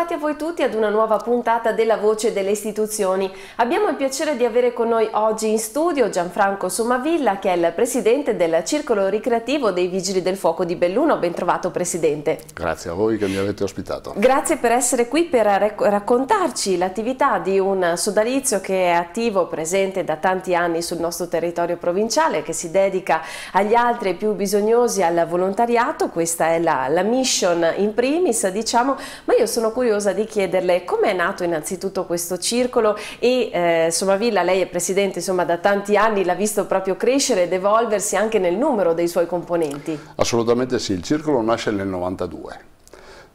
Bentrovati a voi tutti ad una nuova puntata della Voce delle Istituzioni. Abbiamo il piacere di avere con noi oggi in studio Gianfranco Somavilla, che è il presidente del Circolo Ricreativo dei Vigili del Fuoco di Belluno. Bentrovato presidente. Grazie a voi che mi avete ospitato. Grazie per essere qui per raccontarci l'attività di un sodalizio che è attivo, presente da tanti anni sul nostro territorio provinciale, che si dedica agli altri più bisognosi al volontariato. Questa è la, la mission in primis, diciamo, ma io sono curiosa curiosa di chiederle come è nato innanzitutto questo circolo e eh, Somavilla, lei è presidente insomma, da tanti anni, l'ha visto proprio crescere ed evolversi anche nel numero dei suoi componenti. Assolutamente sì, il circolo nasce nel 92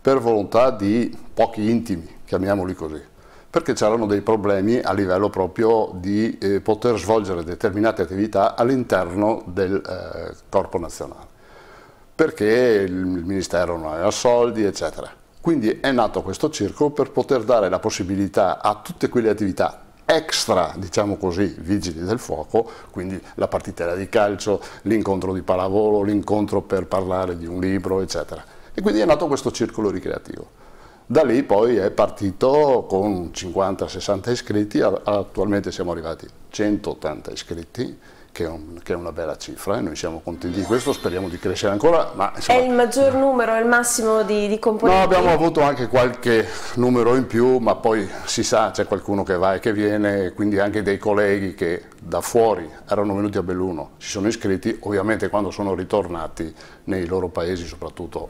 per volontà di pochi intimi, chiamiamoli così, perché c'erano dei problemi a livello proprio di eh, poter svolgere determinate attività all'interno del eh, corpo nazionale perché il ministero non aveva soldi, eccetera. Quindi è nato questo circolo per poter dare la possibilità a tutte quelle attività extra, diciamo così, vigili del fuoco, quindi la partitella di calcio, l'incontro di pallavolo, l'incontro per parlare di un libro, eccetera. E quindi è nato questo circolo ricreativo. Da lì poi è partito con 50-60 iscritti, attualmente siamo arrivati a 180 iscritti, che è, un, che è, una bella cifra e eh. noi siamo contenti di questo, speriamo di crescere ancora. Ma, insomma, è il maggior numero, è il massimo di, di componenti? No, abbiamo avuto anche qualche numero in più, ma poi si sa, c'è qualcuno che va e che viene, quindi anche dei colleghi che da fuori erano venuti a Belluno, si sono iscritti, ovviamente quando sono ritornati nei loro paesi, soprattutto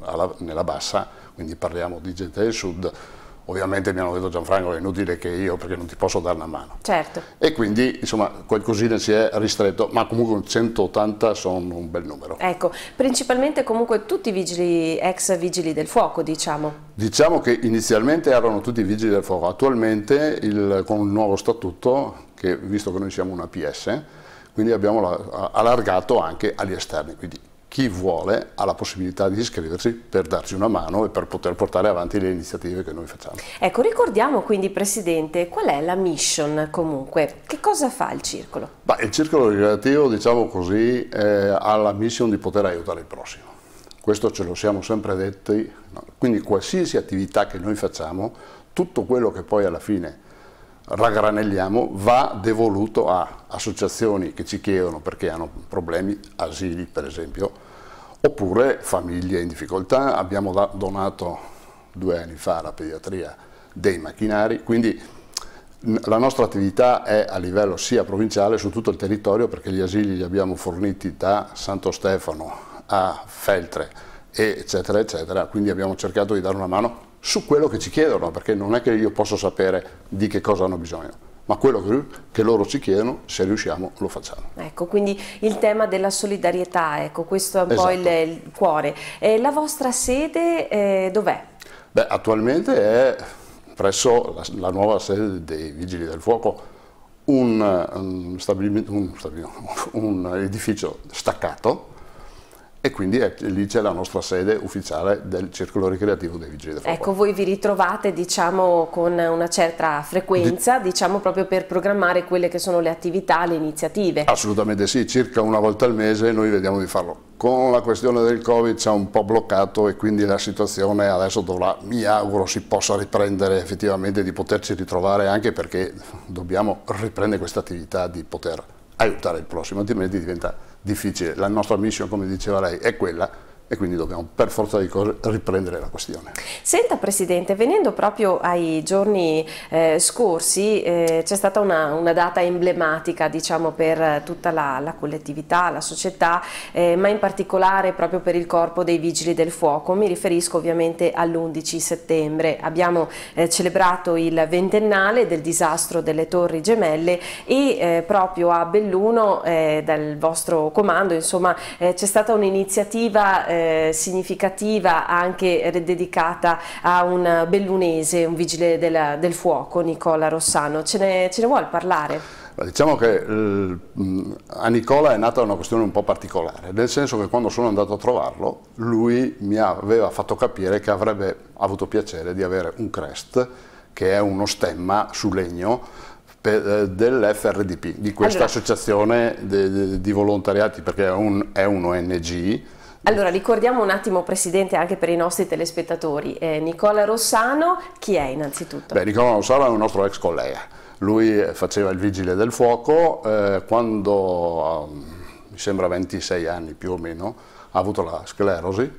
alla, nella bassa, quindi parliamo di gente del sud, Ovviamente mi hanno detto Gianfranco è inutile che io perché non ti posso dare una mano. Certo. E quindi insomma qualcosina si è ristretto, ma comunque 180 sono un bel numero. Ecco, principalmente comunque tutti i vigili, ex vigili del fuoco diciamo. Diciamo che inizialmente erano tutti i vigili del fuoco, attualmente il, con il nuovo statuto, che visto che noi siamo una PS, quindi abbiamo allargato anche agli esterni, quindi chi vuole ha la possibilità di iscriversi per darci una mano e per poter portare avanti le iniziative che noi facciamo. Ecco, ricordiamo quindi Presidente qual è la mission comunque, che cosa fa il Circolo? Bah, il Circolo ricreativo, diciamo così eh, ha la mission di poter aiutare il prossimo, questo ce lo siamo sempre detti, no? quindi qualsiasi attività che noi facciamo, tutto quello che poi alla fine raggranelliamo, va devoluto a associazioni che ci chiedono perché hanno problemi, asili per esempio, oppure famiglie in difficoltà. Abbiamo donato due anni fa alla pediatria dei macchinari, quindi la nostra attività è a livello sia provinciale su tutto il territorio perché gli asili li abbiamo forniti da Santo Stefano a Feltre eccetera eccetera, quindi abbiamo cercato di dare una mano su quello che ci chiedono, perché non è che io posso sapere di che cosa hanno bisogno ma quello che loro ci chiedono, se riusciamo, lo facciamo. Ecco, quindi il tema della solidarietà, ecco, questo è un esatto. po' il, esatto. il cuore. Eh, la vostra sede eh, dov'è? Beh, attualmente è presso la, la, nuova sede dei Vigili del Fuoco, un, eh, un, un, un edificio staccato, e quindi è, lì c'è la nostra sede ufficiale del Circolo Ricreativo dei Vigili del Fuoco. Ecco, voi vi ritrovate diciamo, con una certa frequenza, Di... diciamo proprio per programmare quelle che sono le attività, le iniziative. Assolutamente sì, circa una volta al mese noi vediamo di farlo. Con la questione del Covid c'è un po' bloccato e quindi la situazione adesso dovrà, mi auguro, si possa riprendere effettivamente, di poterci ritrovare anche perché dobbiamo riprendere questa attività di poter aiutare il prossimo, altrimenti diventa difficile. La nostra missione, come diceva lei, è quella e quindi dobbiamo per forza di cose riprendere la questione. Senta Presidente, venendo proprio ai giorni eh, scorsi eh, c'è stata una, una, data emblematica diciamo, per tutta la, la collettività, la società, eh, ma in particolare proprio per il corpo dei Vigili del Fuoco. Mi riferisco ovviamente all'11 settembre. Abbiamo eh, celebrato il ventennale del disastro delle Torri Gemelle e eh, proprio a Belluno eh, dal vostro comando c'è stata un'iniziativa eh, significativa anche dedicata a un bellunese, un vigile del, del fuoco, Nicola Rossano. Ce ne, ce ne vuole parlare? Diciamo che eh, a Nicola è nata una questione un po' particolare, nel senso che quando sono andato a trovarlo, lui mi aveva fatto capire che avrebbe avuto piacere di avere un crest, che è uno stemma su legno eh, dell'FRDP, di questa allora. associazione di, di volontariati, perché è, un, è un ONG allora, ricordiamo un attimo, Presidente, anche per i nostri telespettatori, eh, Nicola Rossano, chi è innanzitutto? Beh, Nicola Rossano è un nostro ex collega, lui eh, faceva il vigile del fuoco eh, quando, eh, mi sembra 26 anni più o meno, ha avuto la sclerosi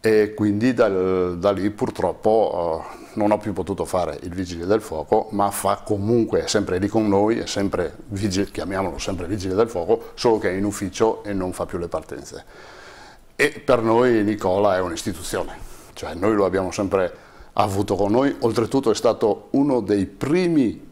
e quindi dal, da lì purtroppo eh, non ho più potuto fare il vigile del fuoco, ma fa comunque, è sempre lì con noi, è sempre vigile, chiamiamolo sempre vigile del fuoco, solo che è in ufficio e non fa più le partenze e per noi Nicola è un'istituzione, cioè noi lo abbiamo sempre avuto con noi, oltretutto è stato uno dei primi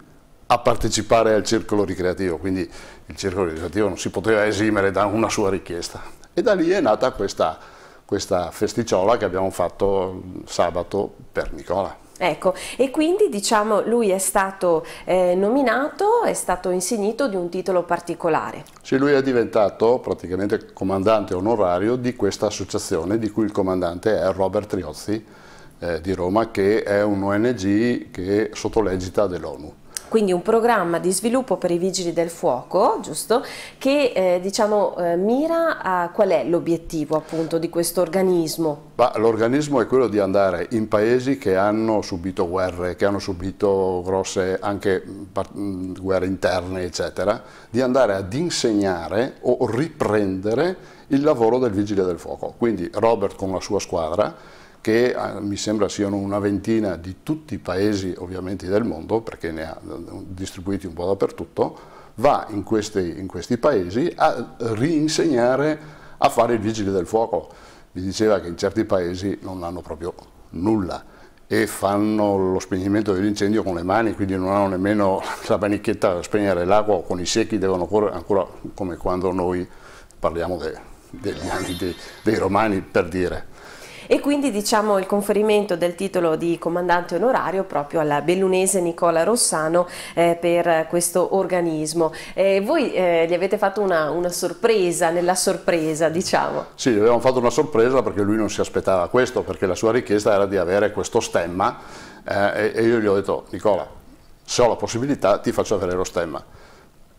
a partecipare al circolo ricreativo, quindi il circolo ricreativo non si poteva esimere da una sua richiesta e da lì è nata questa, questa festicciola che abbiamo fatto sabato per Nicola. Ecco, e quindi diciamo lui è stato eh, nominato, è stato insignito di un titolo particolare. Sì, lui è diventato praticamente comandante onorario di questa associazione, di cui il comandante è Robert Triozzi eh, di Roma, che è un ONG che sottolegita dell'ONU quindi un programma di sviluppo per i vigili del fuoco, giusto? Che eh, diciamo eh, mira a qual è l'obiettivo appunto di questo organismo? L'organismo è quello di andare in paesi che hanno subito guerre, che hanno subito grosse anche guerre interne eccetera, di andare ad insegnare o riprendere il lavoro del vigile del fuoco. Quindi Robert con la sua squadra che ah, mi sembra siano una ventina di tutti i paesi ovviamente del mondo, perché ne ha eh, distribuiti un po' dappertutto, va in questi, in questi paesi a rinsegnare a fare il vigile del fuoco. Mi diceva che in certi paesi non hanno proprio nulla e fanno lo spegnimento dell'incendio con le mani, quindi non hanno nemmeno la manichetta per spegnere l'acqua, con i secchi devono correre ancora come quando noi parliamo de, degli anni de, dei romani per dire e quindi diciamo il conferimento del titolo di comandante onorario proprio alla bellunese Nicola Rossano eh, per questo organismo. Eh, voi eh, gli avete fatto una, una, sorpresa nella sorpresa diciamo. Sì, gli avevamo fatto una sorpresa perché lui non si aspettava questo, perché la sua richiesta era di avere questo stemma eh, e io gli ho detto Nicola, se ho la possibilità ti faccio avere lo stemma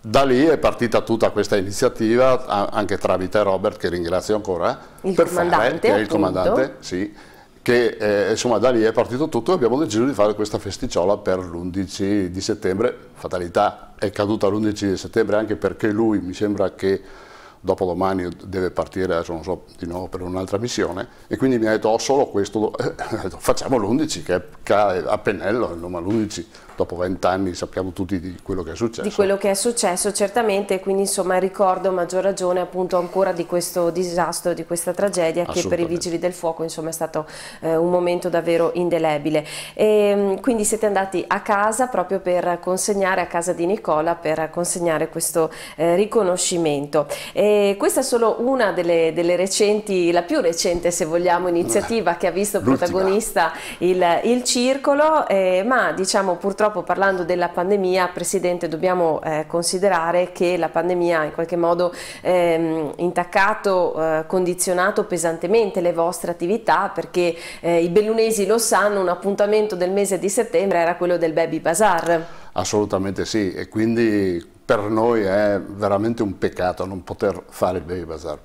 da lì è partita tutta questa iniziativa, anche tramite Robert, che ringrazio ancora, eh, il per fare, che è il comandante, sì, che eh, insomma da lì è partito tutto e abbiamo deciso di fare questa festicciola per l'11 di settembre, fatalità è caduta l'11 di settembre anche perché lui mi sembra che dopo domani deve partire, adesso non so, di nuovo per un'altra missione e quindi mi ha detto ho oh, solo questo, facciamo l'11 che è eh, a pennello a Roma 11, dopo vent'anni sappiamo tutti di quello che è successo. Di quello che è successo certamente, quindi insomma ricordo a maggior ragione appunto ancora di questo disastro, di questa tragedia che per i Vigili del Fuoco insomma è stato eh, un momento davvero indelebile. E, ehm, quindi siete andati a casa proprio per consegnare a casa di Nicola per consegnare questo eh, riconoscimento. E questa è solo una delle, delle, recenti, la più recente se vogliamo, iniziativa eh, che ha visto protagonista il, il circolo, eh, ma diciamo purtroppo parlando della pandemia, Presidente, dobbiamo eh, considerare che la pandemia ha in qualche modo ehm, intaccato, eh, condizionato pesantemente le vostre attività perché eh, i bellunesi lo sanno, un appuntamento del mese di settembre era quello del Baby Bazaar. Assolutamente sì e quindi per noi è veramente un peccato non poter fare il Baby Bazaar.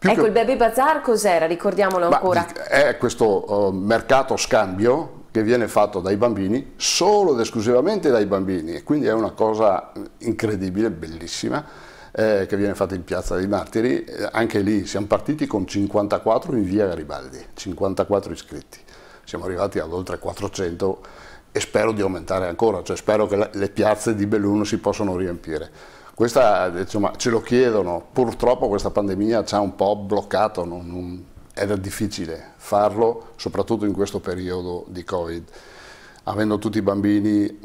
Più ecco, che... il Baby Bazaar cos'era? Ricordiamolo ancora. Ma, è questo uh, mercato scambio che viene fatto dai bambini, solo ed esclusivamente dai bambini, e quindi è una cosa incredibile, bellissima, eh, che viene fatta in Piazza dei Martiri, eh, anche lì siamo partiti con 54 in via Garibaldi, 54 iscritti, siamo arrivati ad oltre 400 e spero di aumentare ancora, cioè spero che le piazze di Belluno si possano riempire. Questa, insomma, ce lo chiedono, purtroppo questa pandemia ci ha un po' bloccato, non, non, era difficile farlo, soprattutto in questo periodo di Covid, avendo tutti i bambini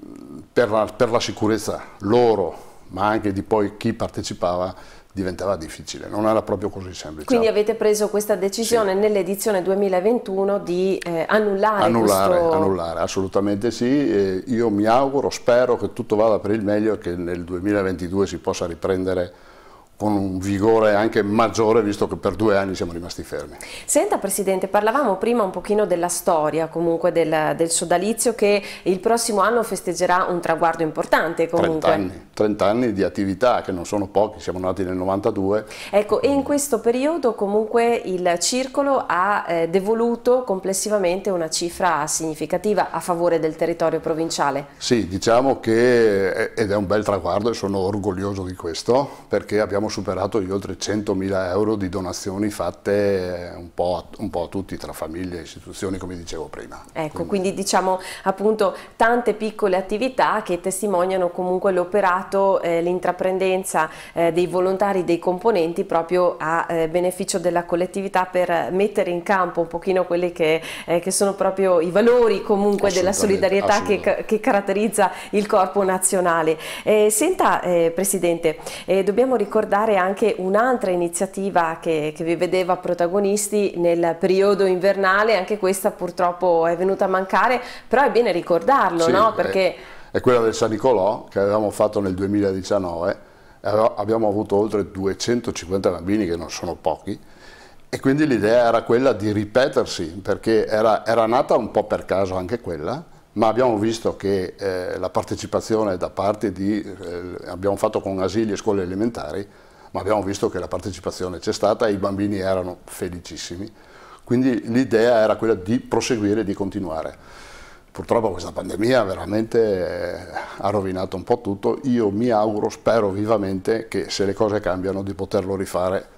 per la, per la sicurezza loro, ma anche di poi chi partecipava diventava difficile, non era proprio così semplice. Quindi avete preso questa decisione sì. nell'edizione 2021 di eh, annullare, annullare questo... Annullare, assolutamente sì, e io mi auguro, spero che tutto vada per il meglio e che nel 2022 si possa riprendere con un vigore anche maggiore visto che per due anni siamo rimasti fermi. Senta Presidente, parlavamo prima un pochino della storia comunque del, del sodalizio che il prossimo anno festeggerà un traguardo importante comunque. 30 anni, 30 anni di attività che non sono pochi, siamo nati nel 92. Ecco, e in questo periodo comunque il Circolo ha eh, devoluto complessivamente una cifra significativa a favore del territorio provinciale. Sì, diciamo che, eh, ed è un bel traguardo e sono orgoglioso di questo, perché abbiamo abbiamo superato gli oltre 100.000 euro di donazioni fatte eh, un po, a, un po' a tutti, tra famiglie e istituzioni, come dicevo prima. Ecco, quindi, quindi diciamo appunto tante piccole attività che testimoniano comunque l'operato, eh, l'intraprendenza eh, dei volontari, dei componenti proprio a eh, beneficio della collettività per mettere in campo un pochino quelli che, eh, che sono proprio i valori comunque della solidarietà che, che, caratterizza il corpo nazionale. Eh, senta Presidente, dobbiamo ricordare ricordare anche un'altra iniziativa che, che, vi vedeva protagonisti nel periodo invernale, anche questa purtroppo è venuta a mancare, però è bene ricordarlo, sì, no? Perché... È, è quella del San Nicolò che avevamo fatto nel 2019, abbiamo avuto oltre 250 bambini che non sono pochi, e quindi l'idea era quella di ripetersi, perché era, era, nata un po' per caso anche quella, ma abbiamo visto che eh, la partecipazione da parte di, eh, abbiamo fatto con asili e scuole elementari, ma abbiamo visto che la partecipazione c'è stata e i bambini erano felicissimi. Quindi l'idea era quella di proseguire, e di continuare. Purtroppo questa pandemia veramente eh, ha rovinato un po' tutto. Io mi auguro, spero vivamente che se le cose cambiano di poterlo rifare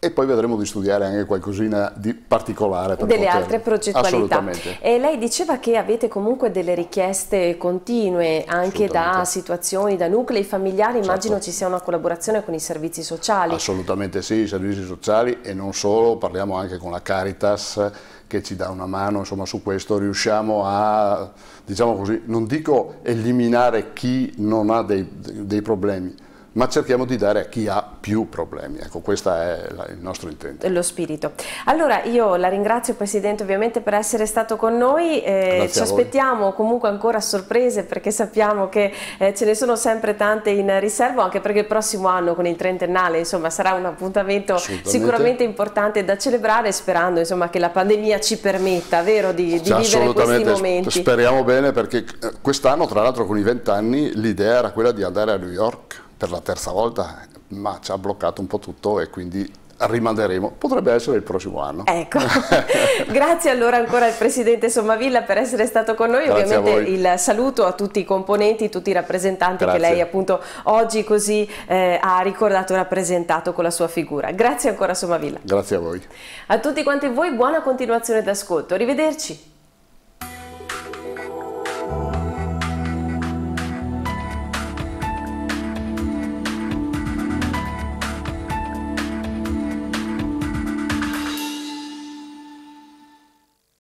e poi vedremo di studiare anche qualcosina di particolare. Per delle poter... altre progettualità. E lei diceva che avete comunque delle richieste continue anche da situazioni, da nuclei familiari, certo. immagino ci sia una collaborazione con i servizi sociali. Assolutamente sì, i servizi sociali e non solo, parliamo anche con la Caritas che ci dà una mano insomma, su questo, riusciamo a, diciamo così, non dico eliminare chi non ha dei, dei problemi, ma cerchiamo di dare a chi ha più problemi. Ecco, questo è il nostro intento. Lo spirito. Allora io la ringrazio Presidente ovviamente per essere stato con noi, eh, ci aspettiamo comunque ancora sorprese perché sappiamo che eh, ce ne sono sempre tante in riservo, anche perché il prossimo anno con il trentennale insomma, sarà un appuntamento sicuramente importante da celebrare sperando insomma, che la pandemia ci permetta vero, di, di vivere questi momenti. Speriamo bene perché eh, quest'anno tra l'altro con i vent'anni l'idea era quella di andare a New York per la terza volta, ma ci ha bloccato un po' tutto e quindi rimanderemo, potrebbe essere il prossimo anno. Ecco, grazie allora ancora al Presidente Sommavilla per essere stato con noi, grazie ovviamente il saluto a tutti i componenti, tutti i rappresentanti grazie. che lei appunto oggi così eh, ha ricordato e rappresentato con la sua figura. Grazie ancora Sommavilla. Grazie a voi. A tutti quanti voi buona continuazione d'ascolto, arrivederci.